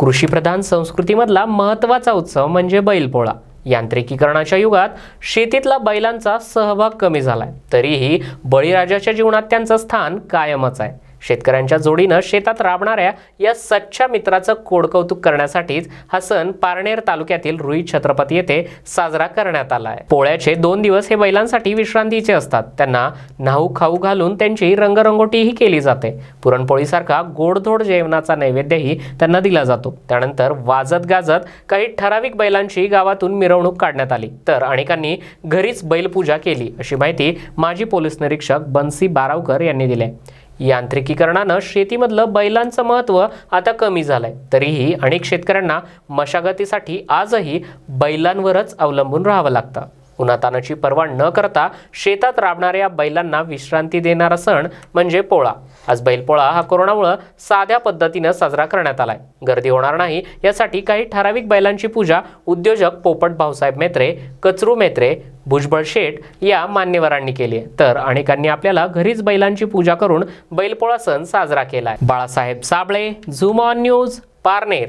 कृषीप्रधान संस्कृतीमधला महत्त्वाचा उत्सव म्हणजे बैलपोळा यांत्रिकीकरणाच्या युगात शेतीतला बैलांचा सहभाग कमी झालाय तरीही बळीराजाच्या जीवनात त्यांचं स्थान कायमच आहे शेतकऱ्यांच्या जोडीनं शेतात राबणाऱ्या या सच्च्या मित्राचं कोडकौतुक करण्यासाठीच हा सण पारनेर तालुक्यातील रुई छत्रपती येथे साजरा करण्यात आला आहे पोळ्याचे दोन दिवस हे बैलांसाठी विश्रांतीचे असतात त्यांना न्हाऊ खाऊ घालून त्यांची रंगरंगोटीही केली जाते पुरणपोळीसारखा गोडधोड जेवणाचा नैवेद्यही त्यांना दिला जातो त्यानंतर वाजत गाजत काही ठराविक बैलांची गावातून मिरवणूक काढण्यात आली तर अनेकांनी घरीच बैलपूजा केली अशी माहिती माजी पोलीस निरीक्षक बन्सी बारावकर यांनी दिली यांत्रिकीकरणानं शेतीमधलं बैलांचं महत्त्व आता कमी झालंय तरीही अनेक शेतकऱ्यांना मशागतीसाठी आजही बैलांवरच अवलंबून राहावं लागतं उन्हातानाची पर्वा न करता शेतात राबणाऱ्या बैलांना विश्रांती देणारा सण म्हणजे पोळा आज बैलपोळा हा कोरोनामुळे साध्या पद्धतीनं साजरा करण्यात आलाय गर्दी होणार नाही यासाठी काही ठराविक बैलांची पूजा उद्योजक पोपट भाऊसाहेब मेत्रे कचरू मेत्रे भुजबळ शेठ या मान्यवरांनी केली तर अनेकांनी आपल्याला घरीच बैलांची पूजा करून बैलपोळा सण साजरा केलाय बाळासाहेब साबळे झुमॉन न्यूज पारनेर